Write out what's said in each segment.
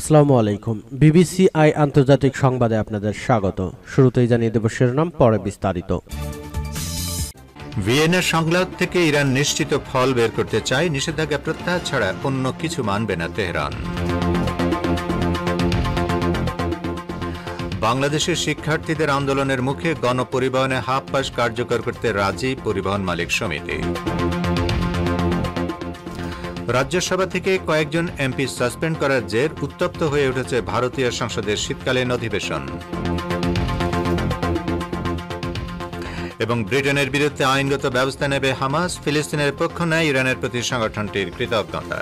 আসসালামু আলাইকুম BBC I আন্তর্জাতিক সংবাদে আপনাদের স্বাগত শুরুতেই জানিয়ে দেব শিরোনাম পরে বিস্তারিত ভিয়েনার সংলাপ থেকে ইরান নিশ্চিত ফল বের করতে চায় নিষেধাজ্ঞা প্রত্যাহার ছাড়া অন্য কিছু মানবে না তেহরান বাংলাদেশের শিক্ষার্থীদের আন্দোলনের মুখে গণপরিবহনে হাফ পাস কার্যকর করতে রাজি পরিবহন মালিক সমিতি রাজ্যসভা থেকে কয়েকজন এমপি সাসপেন্ড করার জের উত্তপ্ত হয়ে উঠেছে ভারতীয় সংসদের শীতকালীন অধিবেশন এবং ব্রিটেনের বিরুদ্ধে আইনগত ব্যবস্থা নেবে হামাস ফিলিস্তিনের পক্ষ নেয় ইরানের প্রতি সংগঠনটির কৃতজ্ঞতা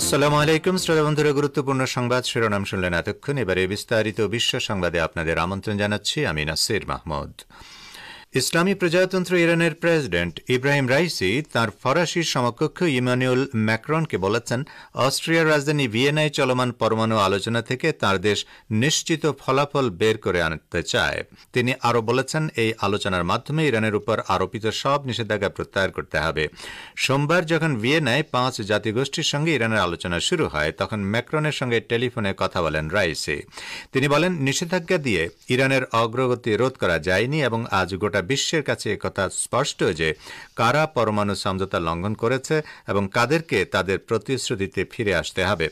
আসসালামু আলাইকুম শ্রোতা বন্ধুরা গুরুত্বপূর্ণ সংবাদ শিরোনাম শুনলেন এতক্ষণ এবারে বিস্তারিত বিশ্ব সংবাদে আপনাদের আমন্ত্রণ জানাচ্ছি আমি নাসির মাহমুদ ইসলামী প্রজাতন্ত্র ইরানের প্রেসিডেন্ট ইব্রাহিম রাইসি তার ফরাসি সমকক্ষ ইমানুয়েল ম্যাক্রনকে বলেছেন অস্ট্রিয়ার রাজধানী ভিয়েনায় চলমান পরমাণু আলোচনা থেকে তার দেশ নিশ্চিত ফলাফল বের করে আনতে চায় তিনি আরও বলেছেন এই আলোচনার মাধ্যমে ইরানের উপর আরোপিত সব নিষেধাজ্ঞা প্রত্যাহার করতে হবে সোমবার যখন ভিয়েনায় পাঁচ জাতিগোষ্ঠীর সঙ্গে ইরানের আলোচনা শুরু হয় তখন ম্যাক্রনের সঙ্গে টেলিফোনে কথা বলেন রাইসি তিনি বলেন নিষেধাজ্ঞা দিয়ে ইরানের অগ্রগতি রোধ করা যায়নি এবং আজ গোটা সারা বিশ্বের কাছে একথা স্পষ্ট যে কারা পরমাণু সমঝোতা লঙ্ঘন করেছে এবং কাদেরকে তাদের প্রতিশ্রুতিতে ফিরে আসতে হবে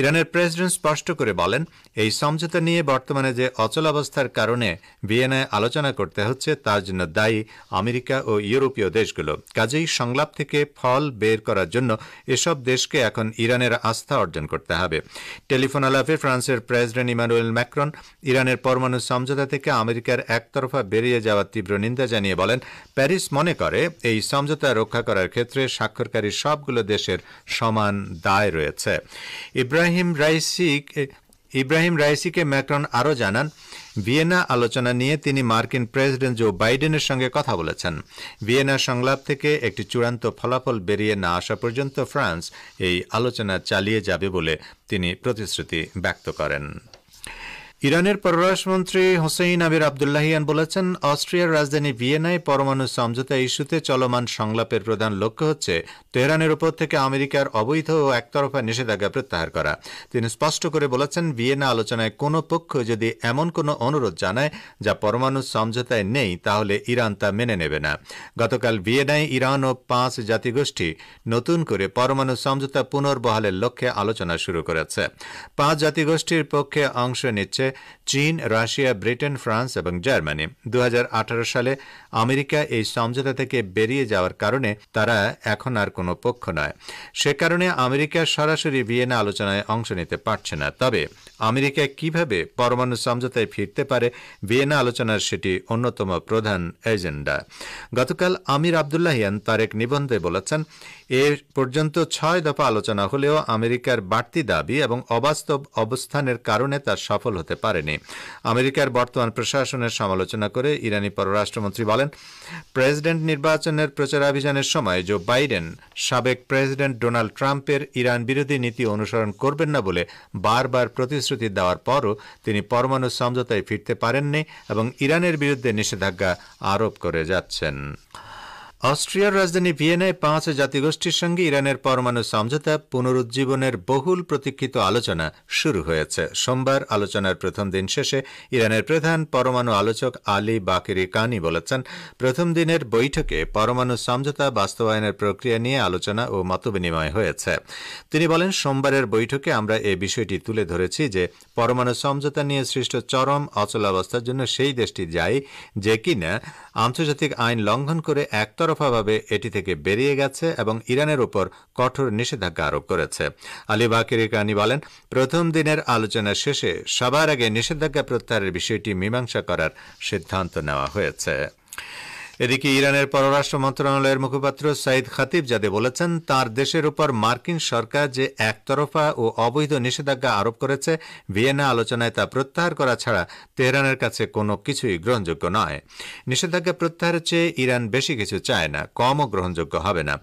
ইরানের প্রেসিডেন্ট স্পষ্ট করে বলেন এই সমঝোতা নিয়ে বর্তমানে যে অচলাবস্থার কারণে ভিয়েনায় আলোচনা করতে হচ্ছে তার জন্য দায়ী আমেরিকা ও ইউরোপীয় দেশগুলো কাজেই সংলাপ থেকে ফল বের করার জন্য এসব দেশকে এখন ইরানের আস্থা অর্জন করতে হবে টেলিফোন আলাপে ফ্রান্সের প্রেসিডেন্ট ইমানুয়েল ম্যাক্রন ইরানের পরমাণু সমঝোতা থেকে আমেরিকার একতরফা বেরিয়ে যাওয়ার তীব্র নিন্দা জানিয়ে বলেন প্যারিস মনে করে এই সমঝোতা রক্ষা করার ক্ষেত্রে স্বাক্ষরকারী সবগুলো দেশের সমান দায় রয়েছে ইব্রাহিম রাইসিক ইব্রাহিম রাইসিকে ম্যাক্রন আরও জানান ভিয়েনা আলোচনা নিয়ে তিনি মার্কিন প্রেসিডেন্ট জো বাইডেনের সঙ্গে কথা বলেছেন ভিয়েনা সংলাপ থেকে একটি চূড়ান্ত ফলাফল বেরিয়ে না আসা পর্যন্ত ফ্রান্স এই আলোচনা চালিয়ে যাবে বলে তিনি প্রতিশ্রুতি ব্যক্ত করেন ইরানের পররাষ্ট্রমন্ত্রী হোসেইন আবির আবদুল্লাহিয়ান বলেছেন অস্ট্রিয়ার রাজধানী ভিয়েনায় পরমাণু সমঝোতা ইস্যুতে চলমান সংলাপের প্রধান লক্ষ্য হচ্ছে তেহরানের ওপর থেকে আমেরিকার অবৈধ ও একতরফা নিষেধাজ্ঞা প্রত্যাহার করা তিনি স্পষ্ট করে বলেছেন ভিয়েনা আলোচনায় কোনো পক্ষ যদি এমন কোনো অনুরোধ জানায় যা পরমাণু সমঝোতায় নেই তাহলে ইরান তা মেনে নেবে না গতকাল ভিয়েনায় ইরান ও পাঁচ জাতিগোষ্ঠী নতুন করে পরমাণু সমঝোতা পুনর্বহালের লক্ষ্যে আলোচনা শুরু করেছে পাঁচ জাতিগোষ্ঠীর পক্ষে অংশ নিচ্ছে চীন রাশিয়া ব্রিটেন ফ্রান্স এবং জার্মানি দু সালে আমেরিকা এই সমঝোতা থেকে বেরিয়ে যাওয়ার কারণে তারা এখন আর কোনো পক্ষ নয় সে কারণে আমেরিকা সরাসরি ভিয়েনা আলোচনায় অংশ নিতে পারছে না তবে আমেরিকা কিভাবে পরমাণু সমঝোতায় ফিরতে পারে ভিয়েনা আলোচনার সেটি অন্যতম প্রধান এজেন্ডা গতকাল আমির আবদুল্লাহিয়ান তার এক নিবন্ধে বলেছেন এ পর্যন্ত ছয় দফা আলোচনা হলেও আমেরিকার বাড়তি দাবি এবং অবাস্তব অবস্থানের কারণে তা সফল হতে পারেনি আমেরিকার বর্তমান প্রশাসনের সমালোচনা করে ইরানি পররাষ্ট্রমন্ত্রী বলেন প্রেসিডেন্ট নির্বাচনের প্রচারাভিযানের সময় জো বাইডেন সাবেক প্রেসিডেন্ট ডোনাল্ড ট্রাম্পের ইরান বিরোধী নীতি অনুসরণ করবেন না বলে বারবার প্রতিশ্রুতি প্রতিশ্রুতি দেওয়ার পরও তিনি পরমাণু সমঝোতায় ফিরতে পারেননি এবং ইরানের বিরুদ্ধে নিষেধাজ্ঞা আরোপ করে যাচ্ছেন অস্ট্রিয়ার রাজধানী ভিয়েনায় পাঁচ জাতিগোষ্ঠীর সঙ্গে ইরানের পরমাণু সমঝোতা পুনরুজ্জীবনের বহুল প্রতীক্ষিত আলোচনা শুরু হয়েছে সোমবার আলোচনার প্রথম দিন শেষে ইরানের প্রধান পরমাণু আলোচক আলী বাকিরি কানি বলেছেন প্রথম দিনের বৈঠকে পরমাণু সমঝোতা বাস্তবায়নের প্রক্রিয়া নিয়ে আলোচনা ও মতবিনিময় হয়েছে তিনি বলেন সোমবারের বৈঠকে আমরা এ বিষয়টি তুলে ধরেছি যে পরমাণু সমঝোতা নিয়ে সৃষ্ট চরম অচলাবস্থার জন্য সেই দেশটি যায় যে কিনা আন্তর্জাতিক আইন লঙ্ঘন করে একতর একতরফাভাবে এটি থেকে বেরিয়ে গেছে এবং ইরানের উপর কঠোর নিষেধাজ্ঞা আরোপ করেছে আলী বাকির কানি বলেন প্রথম দিনের আলোচনা শেষে সবার আগে নিষেধাজ্ঞা প্রত্যাহারের বিষয়টি মীমাংসা করার সিদ্ধান্ত নেওয়া হয়েছে এদিকে ইরানের পররাষ্ট্র মন্ত্রণালয়ের মুখপাত্র সাইদ খাতিবজাদে বলেছেন তার দেশের উপর মার্কিন সরকার যে একতরফা ও অবৈধ নিষেধাজ্ঞা আরোপ করেছে ভিয়েনা আলোচনায় তা প্রত্যাহার করা ছাড়া তেহরানের কাছে কোনো কিছুই গ্রহণযোগ্য নয় নিষেধাজ্ঞা প্রত্যাহারের চেয়ে ইরান বেশি কিছু চায় না কমও গ্রহণযোগ্য হবে না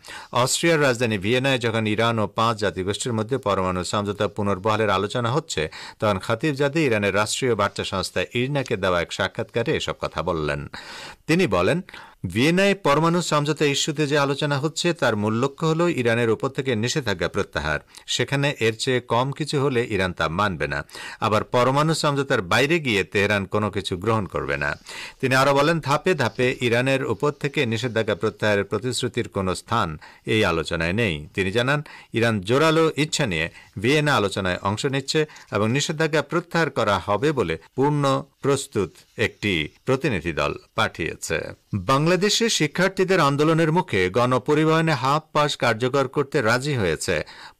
অস্ট্রিয়ার রাজধানী ভিয়েনায় যখন ইরান ও পাঁচ জাতিগোষ্ঠীর মধ্যে পরমাণু সমঝোতা পুনর্বহালের আলোচনা হচ্ছে তখন জাদে ইরানের রাষ্ট্রীয় বার্তা সংস্থা ইরনাকে দেওয়া এক সাক্ষাৎকারে এসব কথা বললেন তিনি বলেন ভিয়েনায় পরমাণু সমঝোতা ইস্যুতে যে আলোচনা হচ্ছে তার মূল লক্ষ্য হল ইরানের উপর থেকে নিষেধাজ্ঞা প্রত্যাহার সেখানে এর চেয়ে কম কিছু হলে ইরান তা মানবে না আবার পরমাণু সমঝোতার বাইরে গিয়ে তেহরান কোনো কিছু গ্রহণ করবে না তিনি আরও বলেন ধাপে ধাপে ইরানের উপর থেকে নিষেধাজ্ঞা প্রত্যাহারের প্রতিশ্রুতির কোনো স্থান এই আলোচনায় নেই তিনি জানান ইরান জোরালো ইচ্ছা নিয়ে ভিয়েনা আলোচনায় অংশ নিচ্ছে এবং নিষেধাজ্ঞা প্রত্যাহার করা হবে বলে পূর্ণ প্রস্তুত একটি প্রতিনিধি দল পাঠিয়েছে বাংলাদেশে শিক্ষার্থীদের আন্দোলনের মুখে গণপরিবহনে হাফ পাস কার্যকর করতে রাজি হয়েছে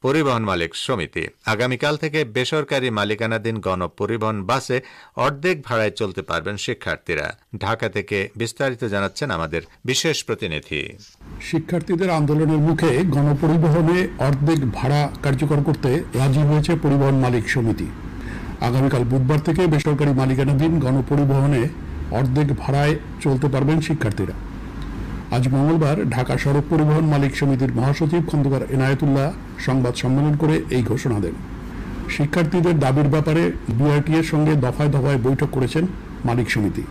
পরিবহন মালিক সমিতি আগামীকাল থেকে বেসরকারি মালিকানাধীন গণপরিবহন বাসে অর্ধেক ভাড়ায় চলতে পারবেন শিক্ষার্থীরা ঢাকা থেকে বিস্তারিত জানাচ্ছেন আমাদের বিশেষ প্রতিনিধি শিক্ষার্থীদের আন্দোলনের মুখে গণপরিবহনে অর্ধেক ভাড়া কার্যকর করতে রাজি হয়েছে পরিবহন মালিক সমিতি আগামীকাল বুধবার থেকে বেসরকারি মালিকানাধীন গণপরিবহনে অর্ধেক ভাড়ায় চলতে পারবেন শিক্ষার্থীরা আজ মঙ্গলবার ঢাকা সড়ক পরিবহন মালিক সমিতির মহাসচিব খন্দকার এনায়তুল্লাহ সংবাদ সম্মেলন করে এই ঘোষণা দেন শিক্ষার্থীদের দাবির ব্যাপারে বিআরটিএর সঙ্গে দফায় দফায় বৈঠক করেছেন মালিক সমিতি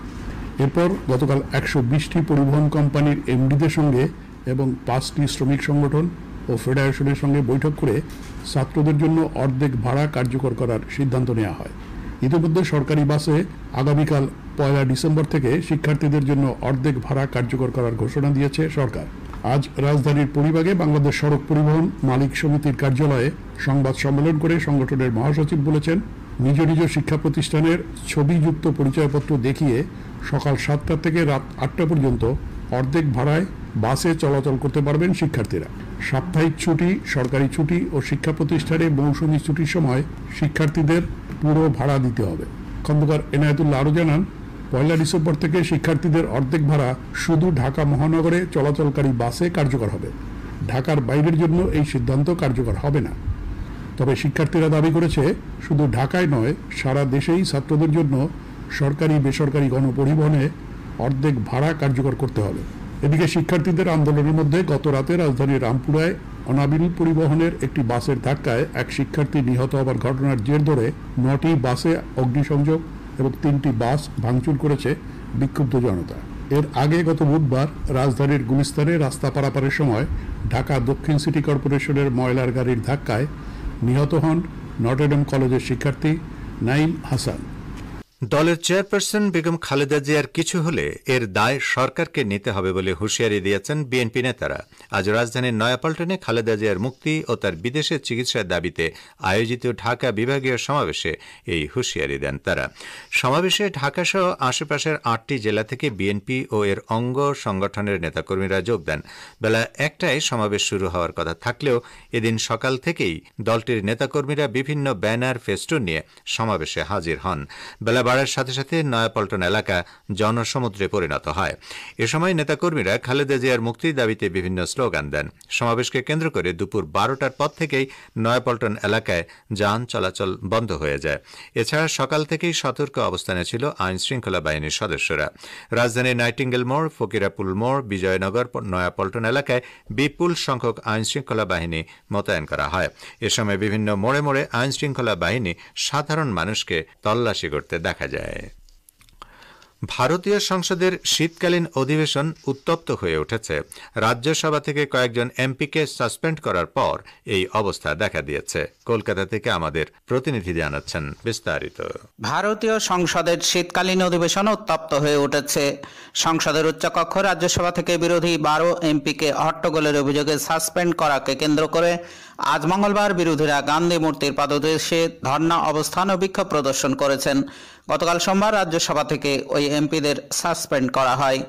এরপর গতকাল একশো বিশটি পরিবহন কোম্পানির এমডিদের সঙ্গে এবং পাঁচটি শ্রমিক সংগঠন ও ফেডারেশনের সঙ্গে বৈঠক করে ছাত্রদের জন্য অর্ধেক ভাড়া কার্যকর করার সিদ্ধান্ত নেওয়া হয় ইতিমধ্যে সরকারি বাসে আগামীকাল পয়লা ডিসেম্বর থেকে শিক্ষার্থীদের জন্য অর্ধেক ভাড়া কার্যকর করার ঘোষণা দিয়েছে সরকার আজ রাজধানীর পরিবাগে বাংলাদেশ সড়ক পরিবহন মালিক সমিতির কার্যালয়ে সংবাদ সম্মেলন করে সংগঠনের মহাসচিব বলেছেন নিজ নিজ শিক্ষা প্রতিষ্ঠানের ছবিযুক্ত পরিচয়পত্র দেখিয়ে সকাল সাতটা থেকে রাত আটটা পর্যন্ত অর্ধেক ভাড়ায় বাসে চলাচল করতে পারবেন শিক্ষার্থীরা সাপ্তাহিক ছুটি সরকারি ছুটি ও শিক্ষা প্রতিষ্ঠানে মৌসুমী ছুটির সময় শিক্ষার্থীদের পুরো ভাড়া দিতে হবে খন্দকার এনায়তুল্লাহ আরও জানান পয়লা ডিসেম্বর থেকে শিক্ষার্থীদের অর্ধেক ভাড়া শুধু ঢাকা মহানগরে চলাচলকারী বাসে কার্যকর হবে ঢাকার বাইরের জন্য এই সিদ্ধান্ত কার্যকর হবে না তবে শিক্ষার্থীরা দাবি করেছে শুধু ঢাকায় নয় সারা দেশেই ছাত্রদের জন্য সরকারি বেসরকারি গণপরিবহনে অর্ধেক ভাড়া কার্যকর করতে হবে এদিকে শিক্ষার্থীদের আন্দোলনের মধ্যে গত রাতে রাজধানীর রামপুরায় অনাবিল পরিবহনের একটি বাসের ধাক্কায় এক শিক্ষার্থী নিহত হবার ঘটনার জের ধরে নটি বাসে অগ্নিসংযোগ এবং তিনটি বাস ভাঙচুর করেছে বিক্ষুব্ধ জনতা এর আগে গত বুধবার রাজধানীর গুলিস্তানে রাস্তা পারাপারের সময় ঢাকা দক্ষিণ সিটি কর্পোরেশনের ময়লার গাড়ির ধাক্কায় নিহত হন নটেডম কলেজের শিক্ষার্থী নাইম হাসান দলের চেয়ারপারসন বেগম খালেদা জিয়ার কিছু হলে এর দায় সরকারকে নিতে হবে বলে হুঁশিয়ারি দিয়েছেন বিএনপি নেতারা আজ রাজধানীর নয়াপল্টনে খালেদা জিয়ার মুক্তি ও তার বিদেশে চিকিৎসার দাবিতে আয়োজিত ঢাকা বিভাগীয় সমাবেশে এই হুঁশিয়ারি দেন তারা সমাবেশে ঢাকাসহ আশেপাশের আটটি জেলা থেকে বিএনপি ও এর অঙ্গ সংগঠনের নেতাকর্মীরা যোগ দেন বেলা একটায় সমাবেশ শুরু হওয়ার কথা থাকলেও এদিন সকাল থেকেই দলটির নেতাকর্মীরা বিভিন্ন ব্যানার ফেস্টুন নিয়ে সমাবেশে হাজির হন বেলা বাড়ার সাথে সাথে নয়াপল্টন এলাকা জনসমুদ্রে পরিণত হয় এ সময় নেতাকর্মীরা খালেদা জিয়ার মুক্তির দাবিতে বিভিন্ন স্লোগান দেন সমাবেশকে কেন্দ্র করে দুপুর বারোটার পর থেকেই নয়াপল্টন এলাকায় যান চলাচল বন্ধ হয়ে যায় এছাড়া সকাল থেকেই সতর্ক অবস্থানে ছিল আইন শৃঙ্খলা বাহিনীর সদস্যরা রাজধানীর নাইটিঙ্গেল মোড় ফকিরাপুল মোড় বিজয়নগর নয়াপল্টন এলাকায় বিপুল সংখ্যক আইন শৃঙ্খলা বাহিনী মোতায়েন করা হয় এ সময় বিভিন্ন মোড়ে মোড়ে আইন শৃঙ্খলা বাহিনী সাধারণ মানুষকে তল্লাশি করতে দেখা দেখা যায় ভারতীয় সংসদের শীতকালীন অধিবেশন উত্তপ্ত হয়ে উঠেছে রাজ্যসভা থেকে কয়েকজন এমপিকে সাসপেন্ড করার পর এই অবস্থা দেখা দিয়েছে কলকাতা থেকে আমাদের প্রতিনিধি জানাচ্ছেন বিস্তারিত ভারতীয় সংসদের শীতকালীন অধিবেশন উত্তপ্ত হয়ে উঠেছে সংসদের উচ্চকক্ষ রাজ্যসভা থেকে বিরোধী বারো এমপিকে হট্টগোলের অভিযোগে সাসপেন্ড করাকে কেন্দ্র করে আজ মঙ্গলবার বিরোধীরা গান্ধী মূর্তির পাদদেশে ধর্ণা অবস্থান ও বিক্ষোভ প্রদর্শন করেছেন গতকাল সোমবার রাজ্যসভা থেকে ওই এমপিদের সাসপেন্ড করা হয়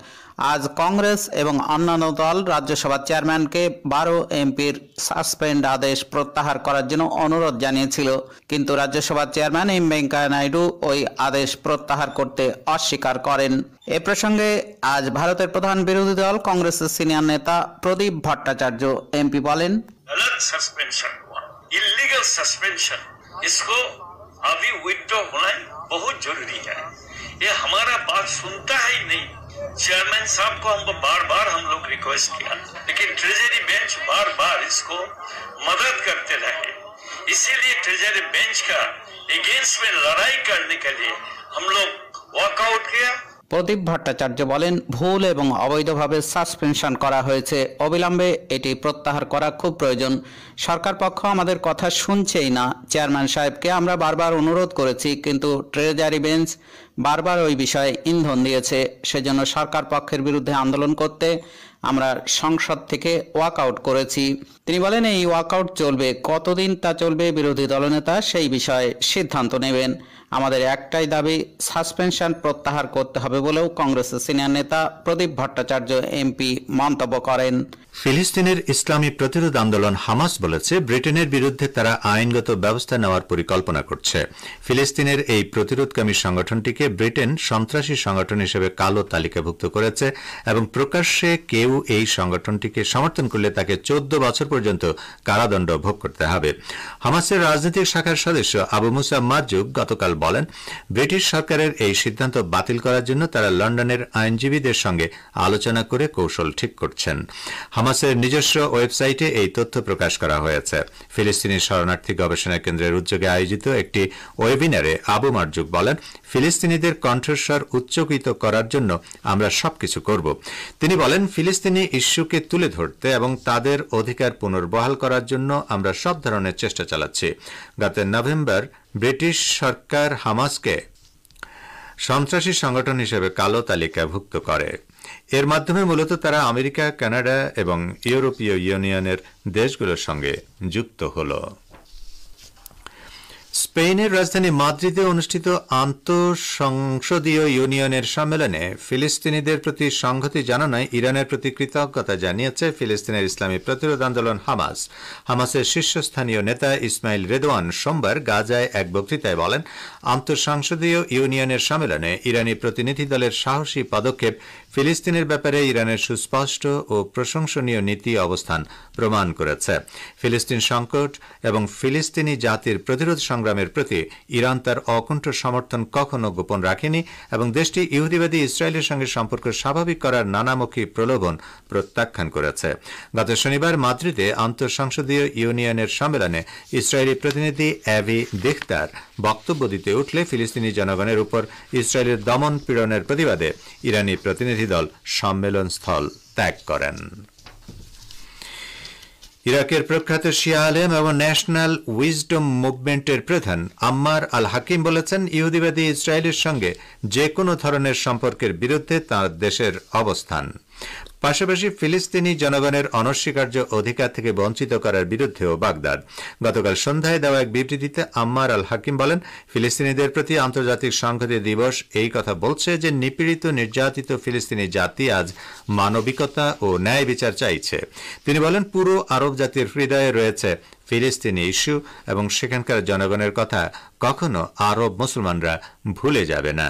আজ কংগ্রেস এবং অন্যান্য দল রাজ্যসভার চেয়ারম্যানকে বারো এমপির সাসপেন্ড আদেশ প্রত্যাহার করার জন্য অনুরোধ জানিয়েছিল কিন্তু রাজ্যসভার চেয়ারম্যান এম ভেঙ্কায়া নাইডু ওই আদেশ প্রত্যাহার করতে অস্বীকার করেন এ প্রসঙ্গে আজ ভারতের প্রধান বিরোধী দল কংগ্রেসের সিনিয়র নেতা প্রদীপ ভট্টাচার্য এমপি বলেন ইলিগাল সাসপেনশন ইসকো अभी উইথড্র होना बहुत जरूरी है ये हमारा बात सुनता है ही नहीं चेयरमैन साहब को हम बार बार हम लोग रिक्वेस्ट किया लेकिन ट्रेजरी बेंच बार बार इसको मदद करते रहे इसीलिए ट्रेजरी बेंच का अगेंस्ट में लड़ाई करने के लिए हम लोग वॉकआउट किया প্রদীপ ভট্টাচার্য বলেন ভুল এবং অবৈধভাবে সাসপেনশন করা হয়েছে অবিলম্বে এটি প্রত্যাহার করা খুব প্রয়োজন সরকার পক্ষ আমাদের কথা শুনছেই না চেয়ারম্যান সাহেবকে আমরা বারবার অনুরোধ করেছি কিন্তু ট্রেজারি বেঞ্চ বারবার ওই বিষয়ে ইন্ধন দিয়েছে সেজন্য সরকার পক্ষের বিরুদ্ধে আন্দোলন করতে আমরা সংসদ থেকে ওয়াকআউট করেছি তিনি বলেন এই ওয়াকআউট চলবে কতদিন তা চলবে বিরোধী দলনেতা সেই বিষয়ে সিদ্ধান্ত নেবেন আমাদের একটাই দাবি সাসপেনশন প্রত্যাহার করতে হবে বলেও কংগ্রেসের সিনিয়র নেতা প্রদীপ ভট্টাচার্য এমপি মন্তব্য করেন ফিলিস্তিনের ইসলামী প্রতিরোধ আন্দোলন হামাস বলেছে ব্রিটেনের বিরুদ্ধে তারা আইনগত ব্যবস্থা নেওয়ার পরিকল্পনা করছে ফিলিস্তিনের এই প্রতিরোধকামী সংগঠনটিকে ইসরায়েলকে ব্রিটেন সন্ত্রাসী সংগঠন হিসেবে কালো তালিকাভুক্ত করেছে এবং প্রকাশ্যে কেউ এই সংগঠনটিকে সমর্থন করলে তাকে চোদ্দ বছর পর্যন্ত কারাদণ্ড ভোগ করতে হবে হামাসের রাজনৈতিক শাখার সদস্য আবু মুসা মাজুক গতকাল বলেন ব্রিটিশ সরকারের এই সিদ্ধান্ত বাতিল করার জন্য তারা লন্ডনের আইনজীবীদের সঙ্গে আলোচনা করে কৌশল ঠিক করছেন হামাসের নিজস্ব ওয়েবসাইটে এই তথ্য প্রকাশ করা হয়েছে ফিলিস্তিনি শরণার্থী গবেষণা কেন্দ্রের উদ্যোগে আয়োজিত একটি ওয়েবিনারে আবু মারজুক বলেন ফিলিস্তিনি ফিলিস্তিনিদের কণ্ঠস্বর উচ্চকিত করার জন্য আমরা সবকিছু করব তিনি বলেন ফিলিস্তিনি ইস্যুকে তুলে ধরতে এবং তাদের অধিকার পুনর্বহাল করার জন্য আমরা সব ধরনের চেষ্টা চালাচ্ছি গত নভেম্বর ব্রিটিশ সরকার হামাসকে সন্ত্রাসী সংগঠন হিসেবে কালো তালিকাভুক্ত করে এর মাধ্যমে মূলত তারা আমেরিকা কানাডা এবং ইউরোপীয় ইউনিয়নের দেশগুলোর সঙ্গে যুক্ত হলো স্পেনের রাজধানী মাদ্রিদে অনুষ্ঠিত আন্তঃসংসদীয় ইউনিয়নের সম্মেলনে ফিলিস্তিনিদের প্রতি সংহতি জানানোয় ইরানের প্রতি কৃতজ্ঞতা জানিয়েছে ফিলিস্তিনের ইসলামী প্রতিরোধ আন্দোলন হামাস হামাসের শীর্ষস্থানীয় নেতা ইসমাইল রেদওয়ান সোমবার গাজায় এক বক্তৃতায় বলেন আন্তঃসংসদীয় ইউনিয়নের সম্মেলনে ইরানি প্রতিনিধি দলের সাহসী পদক্ষেপ ফিলিস্তিনের ব্যাপারে ইরানের সুস্পষ্ট ও প্রশংসনীয় নীতি অবস্থান প্রমাণ করেছে ফিলিস্তিন সংকট এবং ফিলিস্তিনি জাতির প্রতিরোধ সংগ্রামের ইসরায়েলের প্রতি ইরান তার অকুণ্ঠ সমর্থন কখনো গোপন রাখেনি এবং দেশটি ইহুদিবাদী ইসরায়েলের সঙ্গে সম্পর্ক স্বাভাবিক করার নানামুখী প্রলোভন প্রত্যাখ্যান করেছে গত শনিবার মাদ্রিদে আন্তঃসংসদীয় ইউনিয়নের সম্মেলনে ইসরায়েলি প্রতিনিধি অ্যাভি দেখতার বক্তব্য দিতে উঠলে ফিলিস্তিনি জনগণের উপর ইসরায়েলের দমন পীড়নের প্রতিবাদে ইরানি প্রতিনিধি দল সম্মেলনস্থল ত্যাগ করেন ইরাকের প্রখ্যাত শিয়া আলেম এবং ন্যাশনাল উইজডম মুভমেন্টের প্রধান আম্মার আল হাকিম বলেছেন ইহুদিবাদী ইসরায়েলের সঙ্গে যে কোনো ধরনের সম্পর্কের বিরুদ্ধে তার দেশের অবস্থান পাশাপাশি ফিলিস্তিনি জনগণের অনস্বীকার্য অধিকার থেকে বঞ্চিত করার বিরুদ্ধেও বাগদাদ গতকাল সন্ধ্যায় দেওয়া এক বিবৃতিতে আম্মার আল হাকিম বলেন ফিলিস্তিনিদের প্রতি আন্তর্জাতিক সংহতি দিবস এই কথা বলছে যে নিপীড়িত নির্যাতিত ফিলিস্তিনি জাতি আজ মানবিকতা ও ন্যায় বিচার চাইছে তিনি বলেন পুরো আরব জাতির হৃদয়ে রয়েছে ফিলিস্তিনি ইস্যু এবং সেখানকার জনগণের কথা কখনো আরব মুসলমানরা ভুলে যাবে না